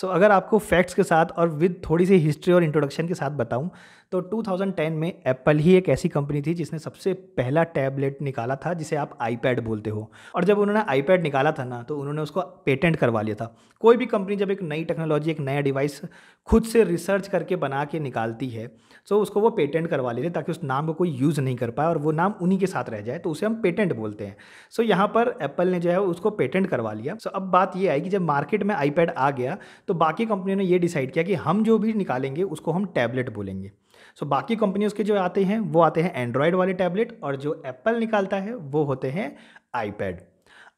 सो so, अगर आपको facts के साथ और विद थोड़ी सी हिस्ट्री और इंट्रोडक्शन के साथ बताऊं तो 2010 में एप्पल ही एक ऐसी कंपनी थी जिसने सबसे पहला टैबलेट निकाला था जिसे आप आईपैड बोलते हो और जब उन्होंने आईपैड निकाला था ना तो उन्होंने उसको पेटेंट करवा लिया था कोई भी कंपनी जब एक नई टेक्नोलॉजी एक नया डिवाइस खुद से रिसर्च करके बना के निकालती है तो उसको वो पेटेंट करवा लेते ताकि उस नाम को कोई यूज़ नहीं कर पाए और वो नाम उन्हीं के साथ रह जाए तो उसे हम पेटेंट बोलते हैं सो यहाँ पर एप्पल ने जो है उसको पेटेंट करवा लिया सो अब बात ये आई कि जब मार्केट में आईपैड आ गया तो बाकी कंपनियों ने ये डिसाइड किया कि हम जो भी निकालेंगे उसको हम टैबलेट बोलेंगे सो so, बाकी कंपनीज के जो आते हैं वो आते हैं एंड्रॉयड वाले टैबलेट और जो एप्पल निकालता है वो होते हैं आईपैड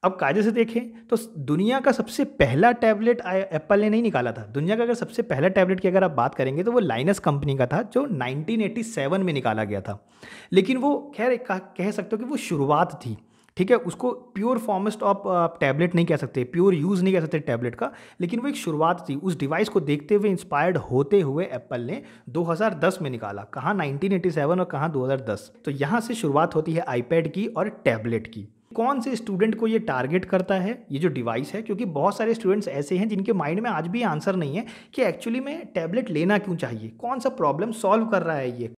अब कायदे से देखें तो दुनिया का सबसे पहला टैबलेट एप्पल ने नहीं निकाला था दुनिया का अगर सबसे पहला टैबलेट की अगर आप बात करेंगे तो वो लाइनस कंपनी का था जो 1987 में निकाला गया था लेकिन वो खैर कह सकते हो कि वो शुरुआत थी ठीक है उसको प्योर फॉर्मेस्ट ऑफ टैबलेट नहीं कह सकते प्योर यूज़ नहीं कह सकते टैबलेट का लेकिन वो एक शुरुआत थी उस डिवाइस को देखते हुए इंस्पायर्ड होते हुए एप्पल ने 2010 में निकाला कहाँ 1987 और कहाँ 2010 तो यहाँ से शुरुआत होती है आईपैड की और टैबलेट की कौन से स्टूडेंट को ये टारगेट करता है ये जो डिवाइस है क्योंकि बहुत सारे स्टूडेंट्स ऐसे हैं जिनके माइंड में आज भी आंसर नहीं है कि एक्चुअली में टैबलेट लेना क्यों चाहिए कौन सा प्रॉब्लम सॉल्व कर रहा है ये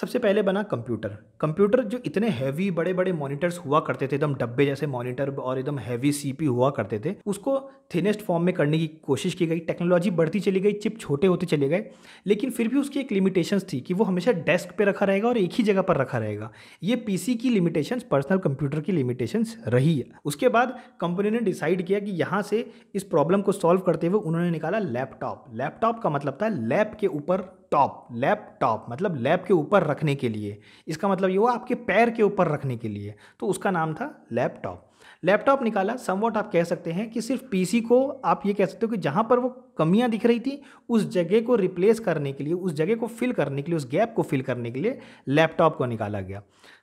सबसे पहले बना कंप्यूटर कंप्यूटर जो इतने हैवी बड़े बड़े मॉनिटर्स हुआ करते थे एकदम डब्बे जैसे मॉनिटर और एकदम हैवी सीपी हुआ करते थे उसको थिनेस्ट फॉर्म में करने की कोशिश की गई टेक्नोलॉजी बढ़ती चली गई चिप छोटे होते चले गए लेकिन फिर भी उसकी एक लिमिटेशन थी कि वो हमेशा डेस्क पर रखा रहेगा और एक ही जगह पर रखा रहेगा ये पीसी की लिमिटेशंस पर्सनल कंप्यूटर की लिमिटेशंस रही है उसके बाद कंपनी ने डिसाइड किया कि यहाँ से इस प्रॉब्लम को सॉल्व करते हुए उन्होंने निकाला लैपटॉप लैपटॉप का मतलब था लैब के ऊपर टॉप लैप टॉप मतलब लैप के ऊपर रखने के लिए इसका मतलब ये हुआ आपके पैर के ऊपर रखने के लिए तो उसका नाम था लैपटॉप लैपटॉप निकाला समवॉट आप कह सकते हैं कि सिर्फ पीसी को आप ये कह सकते हो कि जहाँ पर वो कमियां दिख रही थी उस जगह को रिप्लेस करने के लिए उस जगह को फिल करने के लिए उस गैप को फिल करने के लिए लैपटॉप को निकाला गया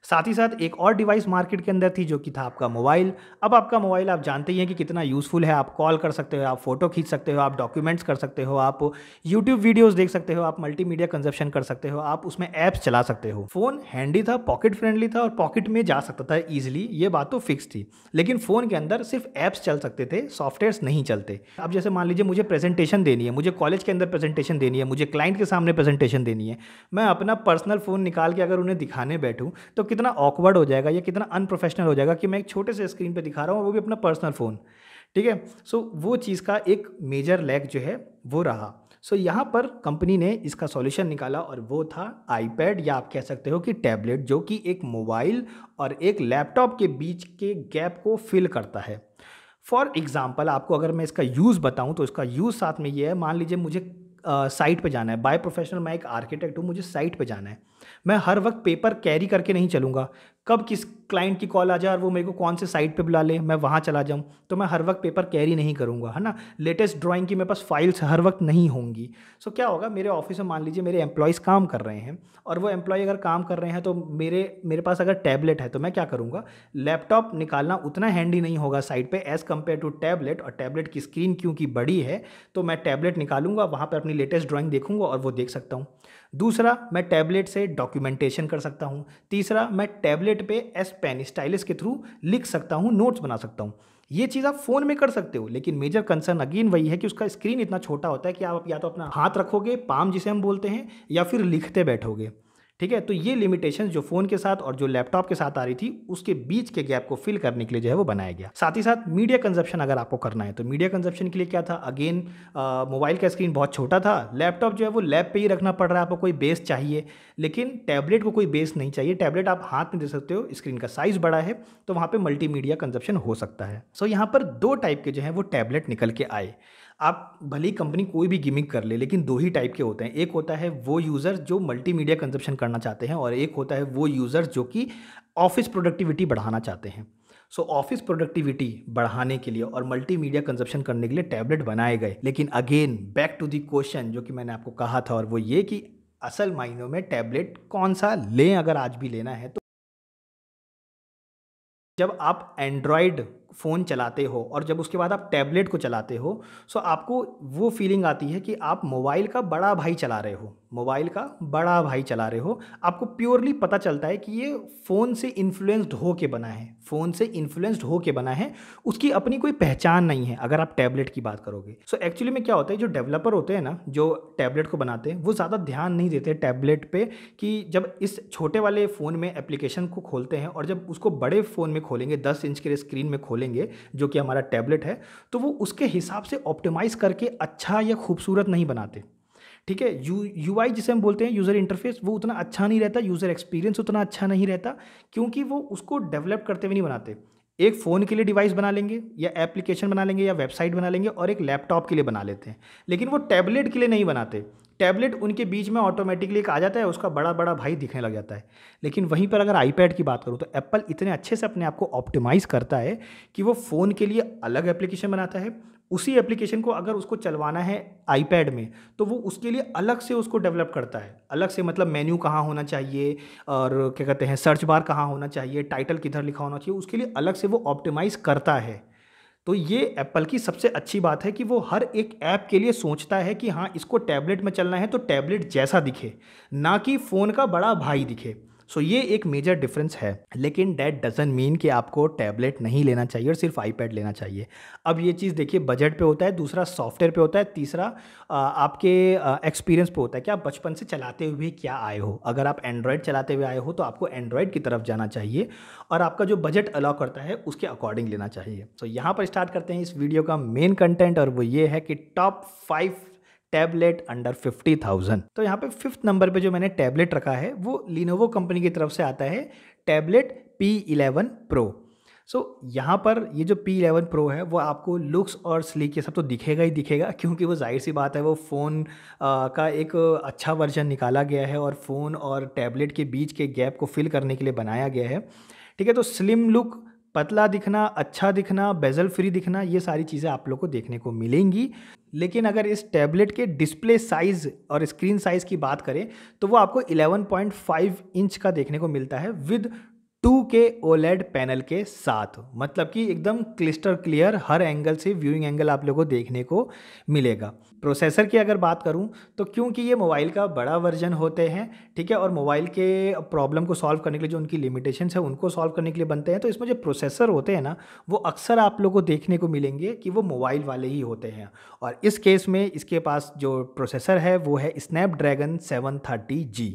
साथ ही साथ एक और डिवाइस मार्केट के अंदर थी जो कि था आपका मोबाइल अब आपका मोबाइल आप जानते ही हैं कि कितना यूज़फुल है आप कॉल कर सकते हो आप फोटो खींच सकते हो आप डॉक्यूमेंट्स कर सकते हो आप यूट्यूब वीडियोज़ देख सकते हो आप मीडिया कंजप्शन कर सकते हो आप उसमें ऐप्स चला सकते हो फ़ोन हैंडी था पॉकेट फ्रेंडली था और पॉकेट में जा सकता था ईजिली ये बात तो फिक्स थी लेकिन फ़ोन के अंदर सिर्फ ऐप्स चल सकते थे सॉफ्टवेयर नहीं चलते अब जैसे मान लीजिए मुझे प्रेजेंट प्रेजेंटेशन देनी है मुझे कॉलेज के अंदर प्रेजेंटेशन देनी है मुझे क्लाइंट के सामने प्रेजेंटेशन देनी है मैं अपना पर्सनल फ़ोन निकाल के अगर उन्हें दिखाने बैठूँ तो कितना ऑकवर्ड हो जाएगा या कितना अनप्रोफेशनल हो जाएगा कि मैं एक छोटे से स्क्रीन पर दिखा रहा हूँ वो भी अपना पर्सनल फ़ोन ठीक है सो वो चीज़ का एक मेजर लैग जो है वो रहा सो so, यहाँ पर कंपनी ने इसका सॉल्यूशन निकाला और वो था आईपैड या आप कह सकते हो कि टैबलेट जो कि एक मोबाइल और एक लैपटॉप के बीच के गैप को फिल करता है फॉर एग्ज़ाम्पल आपको अगर मैं इसका यूज़ बताऊँ तो इसका यूज़ साथ में ये है मान लीजिए मुझे साइट uh, पे जाना है बाय प्रोफेशनल मैं एक आर्किटेक्ट हूँ मुझे साइट पे जाना है मैं हर वक्त पेपर कैरी करके नहीं चलूँगा कब किस क्लाइंट की कॉल आ जाए और वो मेरे को कौन से साइट पे बुला ले मैं वहाँ चला जाऊँ तो मैं हर वक्त पेपर कैरी नहीं करूँगा है ना लेटेस्ट ड्राइंग की मेरे पास फाइल्स हर वक्त नहीं होंगी सो क्या होगा मेरे ऑफिस में मान लीजिए मेरे एम्प्लॉयज़ काम कर रहे हैं और वो एम्प्लॉय अगर काम कर रहे हैं तो मेरे मेरे पास अगर टैबलेट है तो मैं क्या करूँगा लैपटॉप निकालना उतना हैंडी नहीं होगा साइट पर एज़ कम्पेयर टू टैबलेट और टैबलेट की स्क्रीन क्योंकि बड़ी है तो मैं टैबलेट निकालूंगा वहाँ पर अपनी लेटेस्ट ड्राॅइंग देखूँगा और वो देख सकता हूँ दूसरा मैं टैबलेट से डॉक्यूमेंटेशन कर सकता हूँ तीसरा मैं टैबलेट पे एस पेन स्टाइलिस के थ्रू लिख सकता हूँ नोट्स बना सकता हूँ ये चीज़ आप फ़ोन में कर सकते हो लेकिन मेजर कंसर्न अगेन वही है कि उसका स्क्रीन इतना छोटा होता है कि आप या तो अपना हाथ रखोगे पाम जिसे हम बोलते हैं या फिर लिखते बैठोगे ठीक है तो ये लिमिटेशन जो फोन के साथ और जो लैपटॉप के साथ आ रही थी उसके बीच के गैप को फिल करने के लिए जो है वो बनाया गया साथ ही साथ मीडिया कंजप्शन अगर आपको करना है तो मीडिया कंजप्शन के लिए क्या था अगेन मोबाइल का स्क्रीन बहुत छोटा था लैपटॉप जो है वो लैब पे ही रखना पड़ रहा है आपको कोई बेस चाहिए लेकिन टैबलेट को कोई बेस नहीं चाहिए टैबलेट आप हाथ में दे सकते हो स्क्रीन का साइज बड़ा है तो वहाँ पर मल्टी कंजप्शन हो सकता है सो so, यहाँ पर दो टाइप के जो है वो टैबलेट निकल के आए आप भली कंपनी कोई भी गिमिंग कर ले लेकिन दो ही टाइप के होते हैं एक होता है वो यूज़र जो मल्टीमीडिया कंजप्शन करना चाहते हैं और एक होता है वो यूज़र जो कि ऑफिस प्रोडक्टिविटी बढ़ाना चाहते हैं सो ऑफिस प्रोडक्टिविटी बढ़ाने के लिए और मल्टी मीडिया कंजप्शन करने के लिए टैबलेट बनाए गए लेकिन again back to the question जो कि मैंने आपको कहा था और वो ये कि असल मायनों में टैबलेट कौन सा लें अगर आज भी लेना है तो जब आप एंड्रॉयड फ़ोन चलाते हो और जब उसके बाद आप टैबलेट को चलाते हो सो आपको वो फीलिंग आती है कि आप मोबाइल का बड़ा भाई चला रहे हो मोबाइल का बड़ा भाई चला रहे हो आपको प्योरली पता चलता है कि ये फ़ोन से इन्फ्लुएंस्ड हो के बना है फ़ोन से इन्फ्लुएंस्ड हो के बना है उसकी अपनी कोई पहचान नहीं है अगर आप टैबलेट की बात करोगे सो so, एक्चुअली में क्या होता है जो डेवलपर होते हैं ना जो टैबलेट को बनाते हैं वो ज़्यादा ध्यान नहीं देते टैबलेट पर कि जब इस छोटे वाले फ़ोन में एप्लीकेशन को खोलते हैं और जब उसको बड़े फ़ोन में खोलेंगे दस इंच के स्क्रीन में खोलेंगे खोलेंगे जो कि हमारा टैबलेट है तो वो उसके हिसाब से ऑप्टिमाइज़ करके अच्छा या खूबसूरत नहीं बनाते ठीक है यू यू आई जिसे हम बोलते हैं यूज़र इंटरफेस वो उतना अच्छा नहीं रहता यूज़र एक्सपीरियंस उतना अच्छा नहीं रहता क्योंकि वो उसको डेवलप करते हुए नहीं बनाते एक फ़ोन के लिए डिवाइस बना लेंगे या एप्लीकेशन बना लेंगे या वेबसाइट बना लेंगे और एक लैपटॉप के लिए बना लेते हैं लेकिन वो टैबलेट के लिए नहीं बनाते टैबलेट उनके बीच में ऑटोमेटिकली एक आ जाता है उसका बड़ा बड़ा भाई दिखने लग जाता है लेकिन वहीं पर अगर आईपैड की बात करूँ तो एप्पल इतने अच्छे से अपने आप को ऑप्टिमाइज़ करता है कि वो फ़ोन के लिए अलग एप्लीकेशन बनाता है उसी एप्लीकेशन को अगर उसको चलवाना है आईपैड में तो वो उसके लिए अलग से उसको डेवलप करता है अलग से मतलब मेन्यू कहाँ होना चाहिए और क्या कहते हैं सर्च बार कहाँ होना चाहिए टाइटल किधर लिखा होना चाहिए उसके लिए अलग से वो ऑप्टिमाइज़ करता है तो ये एप्पल की सबसे अच्छी बात है कि वो हर एक ऐप के लिए सोचता है कि हाँ इसको टैबलेट में चलना है तो टैबलेट जैसा दिखे ना कि फ़ोन का बड़ा भाई दिखे सो ये एक मेजर डिफरेंस है लेकिन डैट डजन मीन कि आपको टैबलेट नहीं लेना चाहिए और सिर्फ आईपैड लेना चाहिए अब ये चीज़ देखिए बजट पे होता है दूसरा सॉफ्टवेयर पे होता है तीसरा आपके एक्सपीरियंस पे होता है कि आप बचपन से चलाते हुए क्या आए हो अगर आप एंड्रॉयड चलाते हुए आए हो तो आपको एंड्रॉयड की तरफ जाना चाहिए और आपका जो बजट अलाउ करता है उसके अकॉर्डिंग लेना चाहिए सो so, यहाँ पर स्टार्ट करते हैं इस वीडियो का मेन कंटेंट और वो ये है कि top five tablet under fifty thousand तो यहाँ पे फिफ्थ नंबर पे जो मैंने टैबलेट रखा है वो लिनोवो कंपनी की तरफ से आता है tablet P eleven pro so यहाँ पर ये जो पी इलेवन प्रो है वो आपको लुक्स और स्लीक ये सब तो दिखेगा ही दिखेगा क्योंकि वो जाहिर सी बात है वो फ़ोन का एक अच्छा वर्जन निकाला गया है और फ़ोन और टैबलेट के बीच के गैप को फिल करने के लिए बनाया गया है ठीक है तो स्लिम लुक पतला दिखना अच्छा दिखना बेजल फ्री दिखना ये सारी चीज़ें आप लोग को देखने को मिलेंगी लेकिन अगर इस टैबलेट के डिस्प्ले साइज़ और स्क्रीन साइज़ की बात करें तो वो आपको 11.5 इंच का देखने को मिलता है with two K OLED panel के साथ मतलब कि एकदम क्लिस्टर क्लियर हर एंगल से व्यूइंग एंगल आप लोगों को देखने को मिलेगा प्रोसेसर की अगर बात करूं तो क्योंकि ये मोबाइल का बड़ा वर्जन होते हैं ठीक है और मोबाइल के प्रॉब्लम को सॉल्व करने के लिए जो उनकी लिमिटेशंस है उनको सॉल्व करने के लिए बनते हैं तो इसमें जो प्रोसेसर होते हैं ना वो अक्सर आप लोग को देखने को मिलेंगे कि वो मोबाइल वाले ही होते हैं और इस केस में इसके पास जो प्रोसेसर है वो है स्नैपड्रैगन सेवन थर्टी जी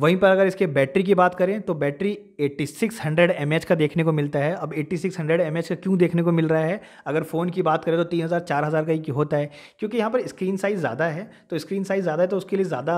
वहीं पर अगर इसके बैटरी की बात करें तो बैटरी 8600 हंड्रेड का देखने को मिलता है अब 8600 mAh का क्यों देखने को मिल रहा है अगर फ़ोन की बात करें तो 3000 4000 का ही होता है क्योंकि यहाँ पर स्क्रीन साइज़ ज़्यादा है तो स्क्रीन साइज़ ज़्यादा है तो उसके लिए ज़्यादा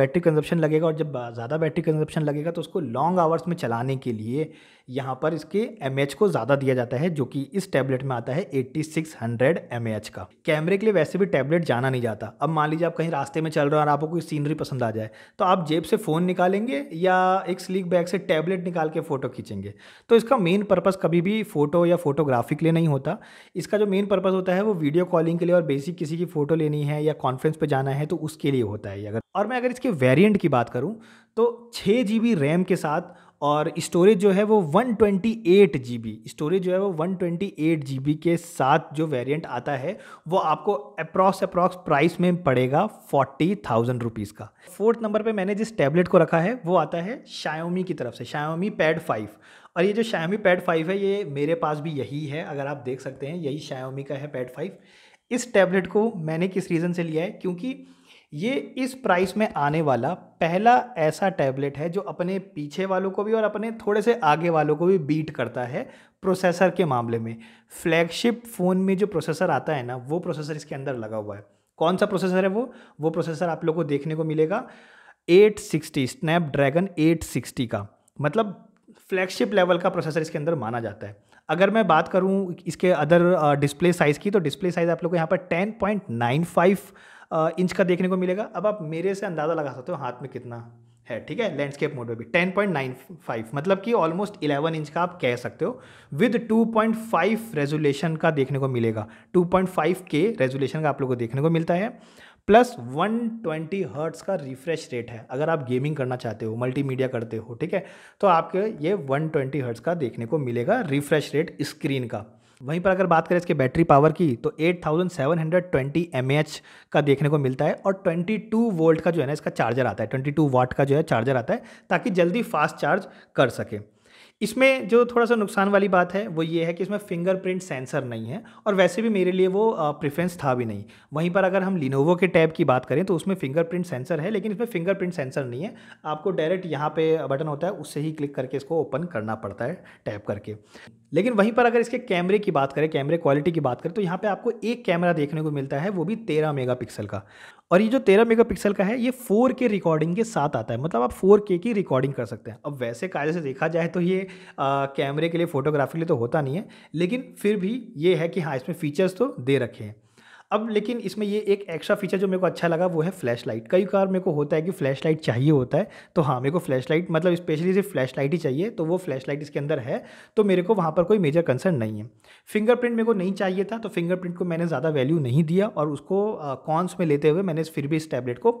बैटरी कंजप्शन लगेगा और जब ज़्यादा बैटरी कंजप्शन लगेगा तो उसको लॉन्ग आवर्स में चलाने के लिए यहाँ पर इसके एम को ज़्यादा दिया जाता है जो कि इस टैबलेट में आता है एट्टी सिक्स हंड्रेड एम का कैमरे के लिए वैसे भी टैबलेट जाना नहीं जाता अब मान लीजिए आप कहीं रास्ते में चल रहे हो और आपको कोई सीनरी पसंद आ जाए तो आप जेब से फ़ोन निकालेंगे या एक स्लीक बैग से टैबलेट निकाल के फ़ोटो खींचेंगे तो इसका मेन पर्पज़ कभी भी फ़ोटो या फोटोग्राफी के लिए नहीं होता इसका जो मेन पर्पज़ होता है वो वीडियो कॉलिंग के लिए और बेसिक किसी की फ़ोटो लेनी है या कॉन्फ्रेंस पर जाना है तो उसके लिए होता है अगर और मैं अगर इसके वेरियंट की बात करूँ तो छः जी रैम के साथ और स्टोरेज जो है वो 128 बी स्टोरेज जो है वो 128 बी के साथ जो वेरिएंट आता है वो आपको अप्रॉक्स अप्रॉक्स प्राइस में पड़ेगा फोर्टी थाउजेंड रुपीज़ का फोर्थ नंबर पे मैंने जिस टैबलेट को रखा है वो आता है शायोमी की तरफ से शायोमी पैड फाइव और ये जो शायोमी पैड फाइव है ये मेरे पास भी यही है अगर आप देख सकते हैं यही शायोमी का है पैड फाइव इस टैबलेट को मैंने किस रीज़न से लिया है क्योंकि ये इस प्राइस में आने वाला पहला ऐसा टैबलेट है जो अपने पीछे वालों को भी और अपने थोड़े से आगे वालों को भी बीट करता है प्रोसेसर के मामले में फ्लैगशिप फ़ोन में जो प्रोसेसर आता है ना वो प्रोसेसर इसके अंदर लगा हुआ है कौन सा प्रोसेसर है वो वो प्रोसेसर आप लोग को देखने को मिलेगा 860 स्नैपड्रैगन ड्रैगन का मतलब फ्लैगशिप लेवल का प्रोसेसर इसके अंदर माना जाता है अगर मैं बात करूँ इसके अदर डिस्प्ले साइज़ की तो डिस्प्ले साइज़ आप लोग को यहाँ पर टेन इंच का देखने को मिलेगा अब आप मेरे से अंदाज़ा लगा सकते हो हाथ में कितना है ठीक है लैंडस्केप मोड में भी 10.95 मतलब कि ऑलमोस्ट 11 इंच का आप कह सकते हो विद 2.5 रेजोल्यूशन का देखने को मिलेगा 2.5 के रेजोल्यूशन का आप लोगों को देखने को मिलता है प्लस 120 ट्वेंटी हर्ट्स का रिफ्रेश रेट है अगर आप गेमिंग करना चाहते हो मल्टीमीडिया करते हो ठीक है तो आपके ये 120 ट्वेंटी हर्ट्स का देखने को मिलेगा रिफ्रेश रेट स्क्रीन का वहीं पर अगर बात करें इसके बैटरी पावर की तो 8720 थाउजेंड का देखने को मिलता है और 22 वोल्ट का जो है ना इसका चार्जर आता है 22 वाट का जो है चार्जर आता है ताकि जल्दी फास्ट चार्ज कर सके इसमें जो थोड़ा सा नुकसान वाली बात है वो ये है कि इसमें फिंगरप्रिंट सेंसर नहीं है और वैसे भी मेरे लिए वो प्रेफरेंस था भी नहीं वहीं पर अगर हम लिनोवो के टैब की बात करें तो उसमें फिंगरप्रिंट सेंसर है लेकिन इसमें फिंगरप्रिंट सेंसर नहीं है आपको डायरेक्ट यहाँ पे बटन होता है उससे ही क्लिक करके इसको ओपन करना पड़ता है टैप करके लेकिन वहीं पर अगर इसके कैमरे की बात करें कैमरे क्वालिटी की बात करें तो यहाँ पर आपको एक कैमरा देखने को मिलता है वो भी तेरह मेगा का और ये जो तेरह मेगापिक्सल का है ये फोर के रिकॉर्डिंग के साथ आता है मतलब आप फोर के की रिकॉर्डिंग कर सकते हैं अब वैसे कायदे से देखा जाए तो ये आ, कैमरे के लिए फोटोग्राफी के लिए तो होता नहीं है लेकिन फिर भी ये है कि हाँ इसमें फ़ीचर्स तो दे रखे हैं अब लेकिन इसमें ये एक एक्स्ट्रा फीचर जो मेरे को अच्छा लगा वो है फ्लैश लाइट कई बार मेरे को होता है कि फ्लैश लाइट चाहिए होता है तो हाँ मेरे को फ्लैश लाइट मतलब स्पेशली सिर्फ फ्लैश लाइट ही चाहिए तो वो फ्लैश लाइट इसके अंदर है तो मेरे को वहाँ पर कोई मेजर कंसर्न नहीं है फिंगरप्रिंट मेरे को नहीं चाहिए था तो फिंगरप्रिंट को मैंने ज़्यादा वैल्यू नहीं दिया और उसको कॉन्स में लेते हुए मैंने फिर भी इस टैबलेट को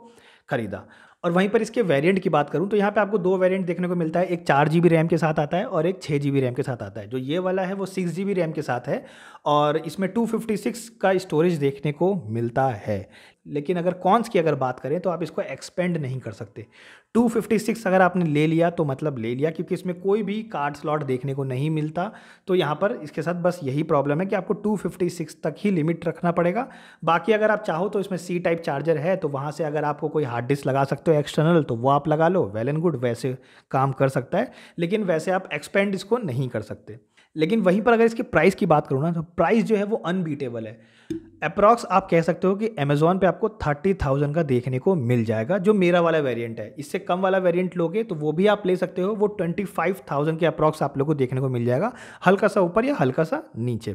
खरीदा और वहीं पर इसके वेरिएंट की बात करूँ तो यहाँ पे आपको दो वेरिएंट देखने को मिलता है एक चार जी बी रैम के साथ आता है और एक छः जी बी रैम के साथ आता है जो ये वाला है वो सिक्स जी बी रैम के साथ है और इसमें टू फिफ्टी सिक्स का स्टोरेज देखने को मिलता है लेकिन अगर कॉन्स की अगर बात करें तो आप इसको एक्सपेंड नहीं कर सकते 256 अगर आपने ले लिया तो मतलब ले लिया क्योंकि इसमें कोई भी कार्ड स्लॉट देखने को नहीं मिलता तो यहाँ पर इसके साथ बस यही प्रॉब्लम है कि आपको 256 तक ही लिमिट रखना पड़ेगा बाकी अगर आप चाहो तो इसमें सी टाइप चार्जर है तो वहाँ से अगर आपको कोई हार्ड डिस्क लगा सकते हो एक्सटर्नल तो वो आप लगा लो वेल एंड गुड वैसे काम कर सकता है लेकिन वैसे आप एक्सपेंड इसको नहीं कर सकते लेकिन वहीं पर अगर इसकी प्राइस की बात करूँ ना तो प्राइस जो है वो अनबीटेबल है अप्रॉक्स आप कह सकते हो कि अमेज़ोन पे आपको थर्टी थाउजेंड का देखने को मिल जाएगा जो मेरा वाला वेरिएंट है इससे कम वाला वेरिएंट लोगे तो वो भी आप ले सकते हो वो ट्वेंटी फाइव थाउजेंड के अप्रॉक्स आप लोग को देखने को मिल जाएगा हल्का सा ऊपर या हल्का सा नीचे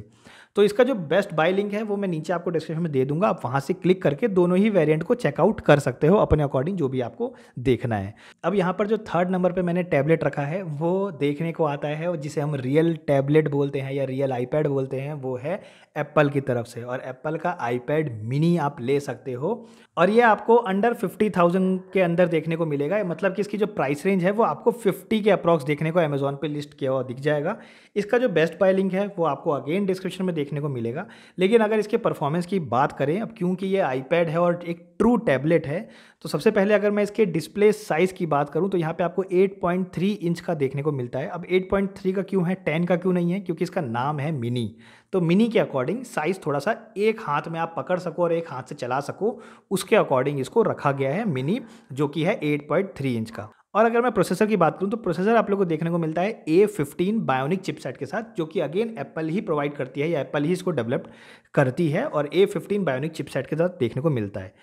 तो इसका जो बेस्ट बाय लिंक है वो मैं नीचे आपको डिस्क्रिप्शन में दे दूंगा आप वहाँ से क्लिक करके दोनों ही वेरियंट को चेकआउट कर सकते हो अपने अकॉर्डिंग जो भी आपको देखना है अब यहाँ पर जो थर्ड नंबर पर मैंने टैबलेट रखा है वो देखने को आता है जिसे हम रियल टैबलेट बोलते हैं या रियल आईपैड बोलते हैं वो है एप्पल की तरफ से और एप्पल का आईपैड मिनी आप ले सकते हो और ये आपको अंडर फिफ्टी थाउजेंड के अंदर देखने को मिलेगा मतलब कि इसकी जो प्राइस रेंज है वो आपको फिफ्टी के अप्रॉक्स देखने को अमेजोन पे लिस्ट किया हुआ दिख जाएगा इसका जो बेस्ट बाय लिंक है वो आपको अगेन डिस्क्रिप्शन में देखने को मिलेगा लेकिन अगर इसके परफॉर्मेंस की बात करें अब क्योंकि ये आईपैड है और एक ट्रू टैबलेट है तो सबसे पहले अगर मैं इसके डिस्प्ले साइज़ की बात करूँ तो यहाँ पे आपको 8.3 इंच का देखने को मिलता है अब 8.3 का क्यों है 10 का क्यों नहीं है क्योंकि इसका नाम है मिनी तो मिनी के अकॉर्डिंग साइज़ थोड़ा सा एक हाथ में आप पकड़ सको और एक हाथ से चला सको उसके अकॉर्डिंग इसको रखा गया है मिनी जो कि है 8.3 इंच का और अगर मैं प्रोसेसर की बात करूँ तो प्रोसेसर आप लोग को देखने को मिलता है ए फिफ्टीन बायोनिक चिपसेट के साथ जो कि अगेन एप्पल ही प्रोवाइड करती है या एप्पल ही इसको डेवलप करती है और ए फिफ्टीन बायोनिक चिपसेट के साथ देखने को मिलता है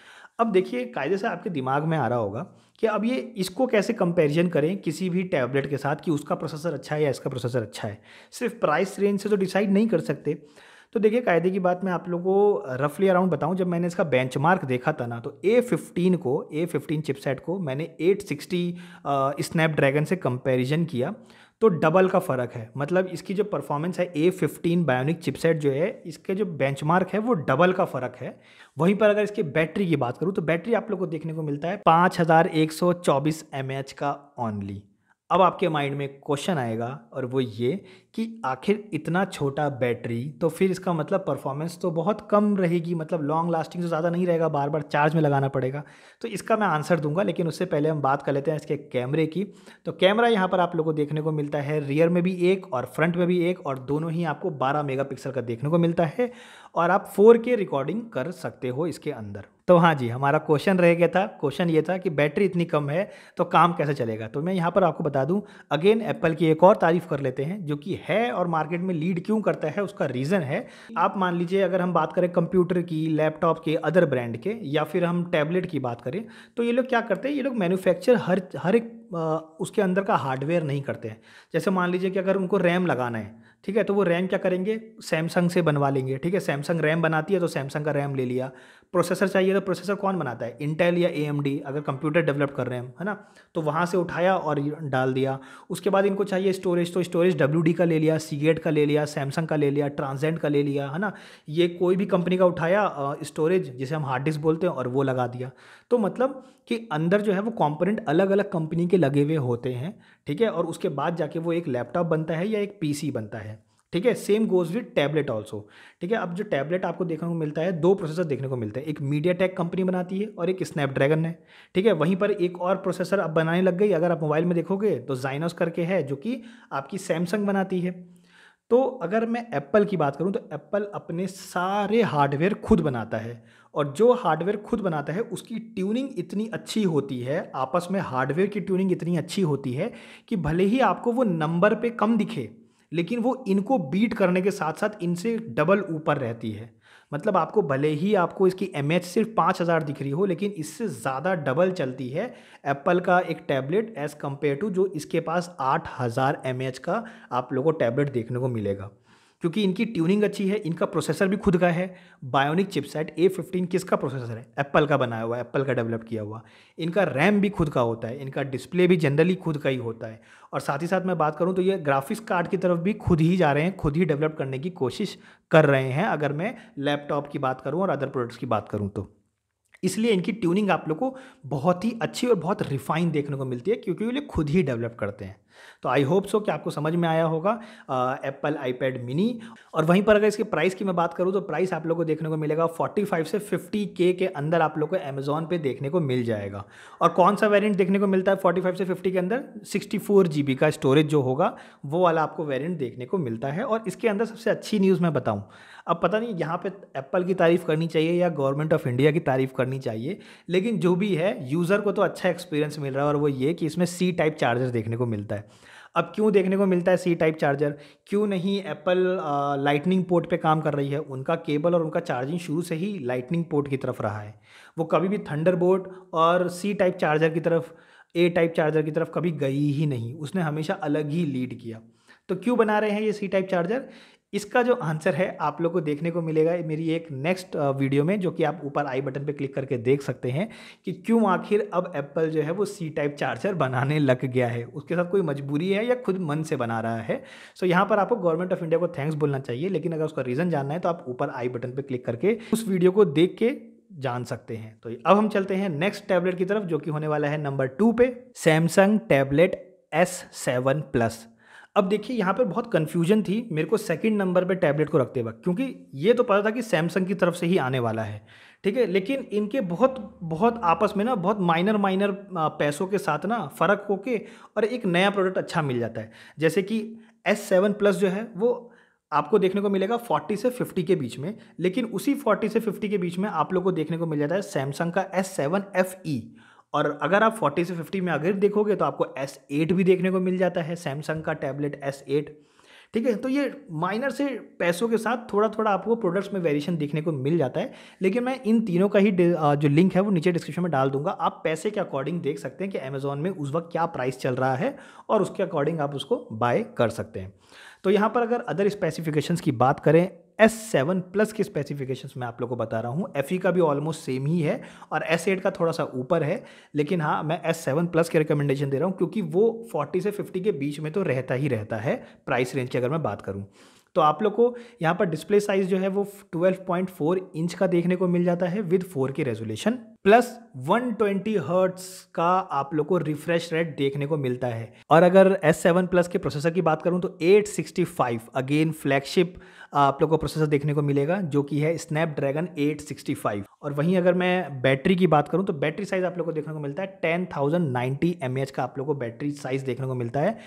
अब देखिए कायदे से आपके दिमाग में आ रहा होगा कि अब ये इसको कैसे कंपैरिजन करें किसी भी टैबलेट के साथ कि उसका प्रोसेसर अच्छा है या इसका प्रोसेसर अच्छा है सिर्फ प्राइस रेंज से तो डिसाइड नहीं कर सकते तो देखिए कायदे की बात मैं आप लोगों को रफली अराउंड बताऊं जब मैंने इसका बेंचमार्क देखा था ना तो ए फिफ्टीन को ए फिफ्टीन चिपसेट को मैंने एट सिक्सटी स्नैपड्रैगन से कंपेरिजन किया तो डबल का फ़र्क है मतलब इसकी जो परफॉर्मेंस है ए फिफ्टीन बायोनिक चिपसेट जो है इसके जो बेंचमार्क है वो डबल का फ़र्क है वहीं पर अगर इसके बैटरी की बात करूँ तो बैटरी आप लोग को देखने को मिलता है पाँच हज़ार एक सौ चौबीस एम एच का ओनली अब आपके माइंड में क्वेश्चन आएगा और वो ये कि आखिर इतना छोटा बैटरी तो फिर इसका मतलब परफॉर्मेंस तो बहुत कम रहेगी मतलब लॉन्ग लास्टिंग तो ज़्यादा नहीं रहेगा बार बार चार्ज में लगाना पड़ेगा तो इसका मैं आंसर दूंगा लेकिन उससे पहले हम बात कर लेते हैं इसके कैमरे की तो कैमरा यहाँ पर आप लोग को देखने को मिलता है रियर में भी एक और फ्रंट में भी एक और दोनों ही आपको बारह मेगा का देखने को मिलता है और आप फोर रिकॉर्डिंग कर सकते हो इसके अंदर तो हाँ जी हमारा क्वेश्चन रह गया था क्वेश्चन ये था कि बैटरी इतनी कम है तो काम कैसे चलेगा तो मैं यहाँ पर आपको बता दूँ अगेन एप्पल की एक और तारीफ कर लेते हैं जो कि है और मार्केट में लीड क्यों करता है उसका रीज़न है आप मान लीजिए अगर हम बात करें कंप्यूटर की लैपटॉप के अदर ब्रांड के या फिर हम टैबलेट की बात करें तो ये लोग क्या करते हैं ये लोग मैन्युफैक्चर हर हर एक उसके अंदर का हार्डवेयर नहीं करते हैं जैसे मान लीजिए कि अगर उनको रैम लगाना है ठीक है तो वो रैम क्या करेंगे सैमसंग से बनवा लेंगे ठीक है सैमसंग रैम बनाती है तो सैमसंग का रैम ले लिया प्रोसेसर चाहिए तो प्रोसेसर कौन बनाता है इंटेल या ए अगर कंप्यूटर डेवलप कर रहे हैं है ना तो वहाँ से उठाया और डाल दिया उसके बाद इनको चाहिए स्टोरेज तो स्टोरेज डब्ल्यू का ले लिया सीगेट का ले लिया सैमसंग का ले लिया ट्रांसजेंड का ले लिया है ना ये कोई भी कंपनी का उठाया स्टोरेज जिसे हम हार्ड डिस्क बोलते हैं और वो लगा दिया तो मतलब कि अंदर जो है वो कॉम्पोनेंट अलग अलग कंपनी के लगे हुए होते हैं ठीक है और उसके बाद जाके वो एक लैपटॉप बनता है या एक पी बनता है ठीक है same goes with tablet also ठीक है अब जो टैबलेट आपको देखने को मिलता है दो प्रोसेसर देखने को मिलते हैं एक मीडिया टेक कंपनी बनाती है और एक स्नैपड्रैगन है ठीक है वहीं पर एक और प्रोसेसर अब बनाने लग गई अगर आप मोबाइल में देखोगे तो जाइनस करके है जो कि आपकी सैमसंग बनाती है तो अगर मैं एप्पल की बात करूँ तो एप्पल अपने सारे हार्डवेयर खुद बनाता है और जो हार्डवेयर खुद बनाता है उसकी ट्यूनिंग इतनी अच्छी होती है आपस में हार्डवेयर की ट्यूनिंग इतनी अच्छी होती है कि भले ही आपको वो नंबर पे कम दिखे लेकिन वो इनको बीट करने के साथ साथ इनसे डबल ऊपर रहती है मतलब आपको भले ही आपको इसकी एम एच सिर्फ पाँच हज़ार दिख रही हो लेकिन इससे ज़्यादा डबल चलती है एप्पल का एक टैबलेट एज़ कम्पेयर टू जो इसके पास आठ हज़ार एम एच का आप लोगों को टैबलेट देखने को मिलेगा क्योंकि इनकी ट्यूनिंग अच्छी है इनका प्रोसेसर भी खुद का है बायोनिक चिपसेट ए फिफ्टीन किसका प्रोसेसर है एप्पल का बनाया हुआ है एप्पल का डेवलप किया हुआ इनका रैम भी खुद का होता है इनका डिस्प्ले भी जनरली खुद का ही होता है और साथ ही साथ मैं बात करूँ तो ये ग्राफिक्स कार्ड की तरफ भी खुद ही जा रहे हैं खुद ही डेवलप करने की कोशिश कर रहे हैं अगर मैं लैपटॉप की बात करूँ और अदर प्रोडक्ट्स की बात करूँ तो इसलिए इनकी ट्यूनिंग आप लोग को बहुत ही अच्छी और बहुत रिफाइन देखने को मिलती है क्योंकि ये खुद ही डेवलप करते हैं तो आई होप सो कि आपको समझ में आया होगा एप्पल आईपैड मिनी और वहीं पर अगर इसके प्राइस की मैं बात करूँ तो प्राइस आप लोग को देखने को मिलेगा 45 से 50 के के अंदर आप लोग को अमेजोन पे देखने को मिल जाएगा और कौन सा वेरियंट देखने को मिलता है 45 से 50 के अंदर 64 जीबी का स्टोरेज जो होगा वो वाला आपको वेरियंट देखने को मिलता है और इसके अंदर सबसे अच्छी न्यूज़ मैं बताऊँ अब पता नहीं यहाँ पर एप्पल की तारीफ़ करनी चाहिए या गवर्नमेंट ऑफ इंडिया की तारीफ़ करनी चाहिए लेकिन जो भी है यूज़र को तो अच्छा एक्सपीरियंस मिल रहा है और वो ये कि इसमें सी टाइप चार्जर देखने को मिलता है अब क्यों देखने को मिलता है सी टाइप चार्जर क्यों नहीं एप्पल लाइटनिंग पोर्ट पे काम कर रही है उनका केबल और उनका चार्जिंग शुरू से ही लाइटनिंग पोर्ट की तरफ रहा है वो कभी भी बोर्ड और सी टाइप चार्जर की तरफ ए टाइप चार्जर की तरफ कभी गई ही नहीं उसने हमेशा अलग ही लीड किया तो क्यों बना रहे हैं ये सी टाइप चार्जर इसका जो आंसर है आप लोग को देखने को मिलेगा मेरी एक नेक्स्ट वीडियो में जो कि आप ऊपर आई बटन पे क्लिक करके देख सकते हैं कि क्यों आखिर अब एप्पल जो है वो सी टाइप चार्जर बनाने लग गया है उसके साथ कोई मजबूरी है या खुद मन से बना रहा है सो यहाँ पर आपको गवर्नमेंट ऑफ इंडिया को थैंक्स बोलना चाहिए लेकिन अगर उसका रीज़न जानना है तो आप ऊपर आई बटन पर क्लिक करके उस वीडियो को देख के जान सकते हैं तो अब हम चलते हैं नेक्स्ट टैबलेट की तरफ जो कि होने वाला है नंबर टू पे Samsung tablet S seven plus अब देखिए यहाँ पर बहुत कन्फ्यूजन थी मेरे को सेकंड नंबर पे टैबलेट को रखते वक्त क्योंकि ये तो पता था कि सैमसंग की तरफ से ही आने वाला है ठीक है लेकिन इनके बहुत बहुत आपस में ना बहुत माइनर माइनर पैसों के साथ ना फ़र्क हो के और एक नया प्रोडक्ट अच्छा मिल जाता है जैसे कि एस सेवन प्लस जो है वो आपको देखने को मिलेगा 40 से 50 के बीच में लेकिन उसी 40 से 50 के बीच में आप लोग को देखने को मिल जाता है सैमसंग का एस सेवन एफ ई और अगर आप 40 से 50 में अगर देखोगे तो आपको S8 भी देखने को मिल जाता है सैमसंग का टैबलेट S8 ठीक है तो ये माइनर से पैसों के साथ थोड़ा थोड़ा आपको प्रोडक्ट्स में वेरिएशन देखने को मिल जाता है लेकिन मैं इन तीनों का ही जो लिंक है वो नीचे डिस्क्रिप्शन में डाल दूंगा आप पैसे के अकॉर्डिंग देख सकते हैं कि अमेज़ोन में उस वक्त क्या प्राइस चल रहा है और उसके अकॉर्डिंग आप उसको बाय कर सकते हैं तो यहाँ पर अगर अदर स्पेसिफिकेशन की बात करें एस सेवन प्लस के स्पेसिफिकेशंस मैं आप लोग को बता रहा हूँ एफ ई e का भी ऑलमोस्ट सेम ही है और एस एट का थोड़ा सा ऊपर है लेकिन हाँ मैं एस सेवन प्लस के रिकमेंडेशन दे रहा हूँ क्योंकि वो फोर्टी से फिफ्टी के बीच में तो रहता ही रहता है प्राइस रेंज की अगर मैं बात करूँ तो आप लोग को यहाँ पर डिस्प्ले साइज़ जो है वो 12.4 इंच का देखने को मिल जाता है with 4K resolution plus 120 twenty hertz का आप लोग को रिफ्रेश रेट देखने को मिलता है और अगर S7 प्लस के प्रोसेसर की बात करूं तो 865 अगेन फ्लैगशिप आप लोग को प्रोसेसर देखने को मिलेगा जो कि है स्नैपड्रैगन 865 और वहीं अगर मैं बैटरी की बात करूं तो बैटरी साइज़ आप लोग को देखने को मिलता है टेन थाउजेंड का आप लोग को बैटरी साइज़ देखने को मिलता है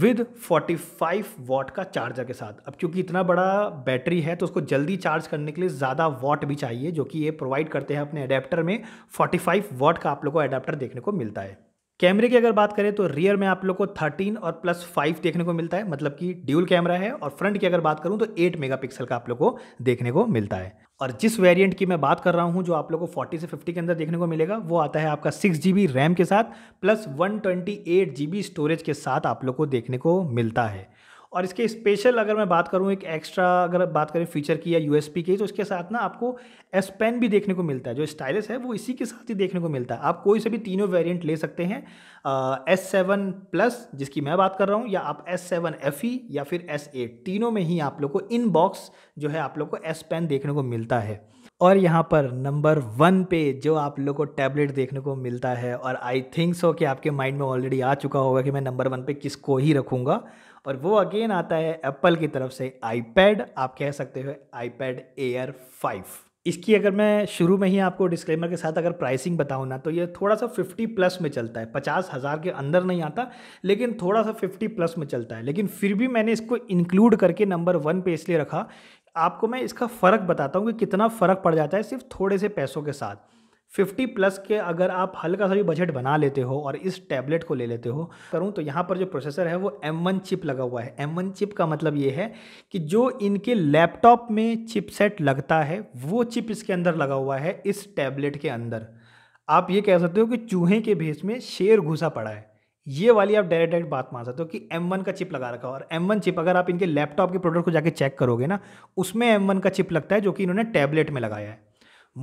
विद 45 वॉट का चार्जर के साथ अब क्योंकि इतना बड़ा बैटरी है तो उसको जल्दी चार्ज करने के लिए ज़्यादा वॉट भी चाहिए जो कि ये प्रोवाइड करते हैं अपने अडेप्टर में 45 वॉट का आप लोगों को अडेप्टर देखने को मिलता है कैमरे की अगर बात करें तो रियर में आप लोग को 13 और प्लस 5 देखने को मिलता है मतलब कि ड्यूल कैमरा है और फ्रंट की अगर बात करूं तो 8 मेगापिक्सल का आप लोग को देखने को मिलता है और जिस वेरिएंट की मैं बात कर रहा हूं जो आप लोग को 40 से 50 के अंदर देखने को मिलेगा वो आता है आपका सिक्स जी रैम के साथ प्लस वन ट्वेंटी स्टोरेज के साथ आप लोग को देखने को मिलता है और इसके स्पेशल अगर मैं बात करूँ एक एक्स्ट्रा अगर बात करें फीचर की या यू की तो इसके साथ ना आपको एस पेन भी देखने को मिलता है जो स्टाइलस है वो इसी के साथ ही देखने को मिलता है आप कोई से भी तीनों वेरियंट ले सकते हैं एस सेवन प्लस जिसकी मैं बात कर रहा हूँ या आप एस सेवन एफ ई या फिर एस एट तीनों में ही आप लोग को इन बॉक्स जो है आप लोग को एस पेन देखने को मिलता है और यहाँ पर नंबर वन पे जो आप लोग को टैबलेट देखने को मिलता है और आई थिंक सो कि आपके माइंड में ऑलरेडी आ चुका होगा कि मैं नंबर वन पे किसको ही रखूँगा और वो अगेन आता है एप्पल की तरफ से आईपैड आप कह सकते हो आईपैड एयर फाइव इसकी अगर मैं शुरू में ही आपको डिस्क्लेमर के साथ अगर प्राइसिंग बताऊँ ना तो ये थोड़ा सा 50 प्लस में चलता है पचास हज़ार के अंदर नहीं आता लेकिन थोड़ा सा 50 प्लस में चलता है लेकिन फिर भी मैंने इसको इंक्लूड करके नंबर वन पे इसलिए रखा आपको मैं इसका फ़र्क बताता हूँ कि कितना फ़र्क पड़ जाता है सिर्फ थोड़े से पैसों के साथ फिफ्टी प्लस के अगर आप हल्का सा भी बजट बना लेते हो और इस टैबलेट को ले लेते हो करूँ तो यहाँ पर जो प्रोसेसर है वो एम वन चिप लगा हुआ है एम वन चिप का मतलब ये है कि जो इनके लैपटॉप में चिपसेट लगता है वो चिप इसके अंदर लगा हुआ है इस टैबलेट के अंदर आप ये कह सकते हो कि चूहे के भेस में शेर घुसा पड़ा है ये वाली आप डायरेक्ट डायरेक्ट बात मान सकते हो कि M1 का चिप लगा रखा हो और M1 चिप अगर आप इनके लैपटॉप के प्रोडक्ट को जाके चेक करोगे ना उसमें M1 का चिप लगता है जो कि इन्होंने टैबलेट में लगाया है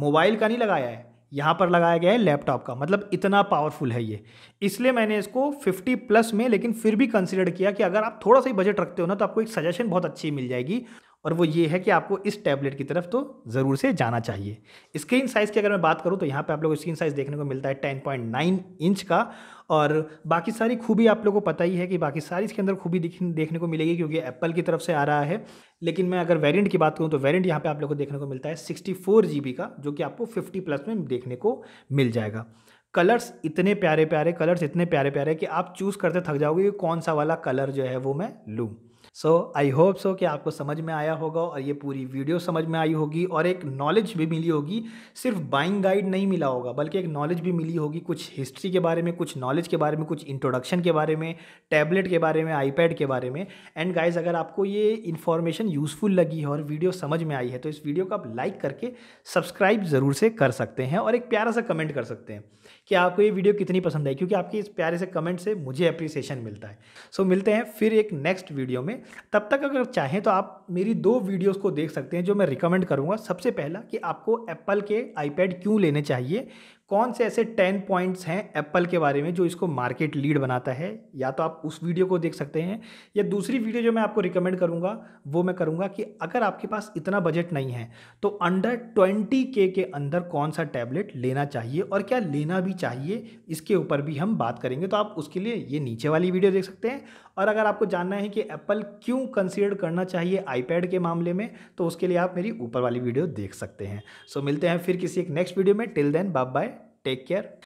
मोबाइल का नहीं लगाया है यहाँ पर लगाया गया है लैपटॉप का मतलब इतना पावरफुल है ये इसलिए मैंने इसको 50 प्लस में लेकिन फिर भी कंसिडर किया कि अगर आप थोड़ा सा ही बजट रखते हो ना तो आपको एक सजेशन बहुत अच्छी मिल जाएगी और वो ये है कि आपको इस टैबलेट की तरफ तो ज़रूर से जाना चाहिए स्क्रीन साइज़ की अगर मैं बात करूँ तो यहाँ पे आप लोग स्क्रीन साइज़ देखने को मिलता है 10.9 इंच का और बाकी सारी खूबी आप लोगों को पता ही है कि बाकी सारी इसके अंदर खूबी देखने को मिलेगी क्योंकि एप्पल की तरफ से आ रहा है लेकिन मैं अगर वेरिएंट की बात करूँ तो वेरिएंट यहाँ पे आप लोग को देखने को मिलता है सिक्सटी फोर जी बी का जो कि आपको फिफ्टी प्लस में देखने को मिल जाएगा कलर्स इतने प्यारे प्यारे कलर्स इतने प्यारे प्यारे कि आप चूज़ करते थक जाओगे कि कौन सा वाला कलर जो है वो मैं लूँ सो आई होप सो कि आपको समझ में आया होगा और ये पूरी वीडियो समझ में आई होगी और एक नॉलेज भी मिली होगी सिर्फ बाइंग गाइड नहीं मिला होगा बल्कि एक नॉलेज भी मिली होगी कुछ हिस्ट्री के बारे में कुछ नॉलेज के बारे में कुछ इंट्रोडक्शन के बारे में टैबलेट के बारे में आईपैड के बारे में एंड गाइज अगर आपको ये इन्फॉर्मेशन यूज़फुल लगी है और वीडियो समझ में आई है तो इस वीडियो को आप लाइक करके सब्सक्राइब ज़रूर से कर सकते हैं और एक प्यारा सा कमेंट कर सकते हैं कि आपको ये वीडियो कितनी पसंद आई क्योंकि आपके इस प्यारे से कमेंट से मुझे अप्रिसिएशन मिलता है सो so, मिलते हैं फिर एक नेक्स्ट वीडियो में तब तक अगर चाहें तो आप मेरी दो वीडियोज़ को देख सकते हैं जो मैं रिकमेंड करूँगा सबसे पहला कि आपको एप्पल के आईपैड क्यों लेने चाहिए कौन से ऐसे टेन पॉइंट्स हैं एप्पल के बारे में जो इसको मार्केट लीड बनाता है या तो आप उस वीडियो को देख सकते हैं या दूसरी वीडियो जो मैं आपको रिकमेंड करूँगा वो मैं करूँगा कि अगर आपके पास इतना बजट नहीं है तो अंडर ट्वेंटी के के अंदर कौन सा टैबलेट लेना चाहिए और क्या लेना भी चाहिए इसके ऊपर भी हम बात करेंगे तो आप उसके लिए ये नीचे वाली वीडियो देख सकते हैं और अगर आपको जानना है कि एप्पल क्यों कंसिडर करना चाहिए आईपैड के मामले में तो उसके लिए आप मेरी ऊपर वाली वीडियो देख सकते हैं सो so, मिलते हैं फिर किसी एक नेक्स्ट वीडियो में till then bye bye take care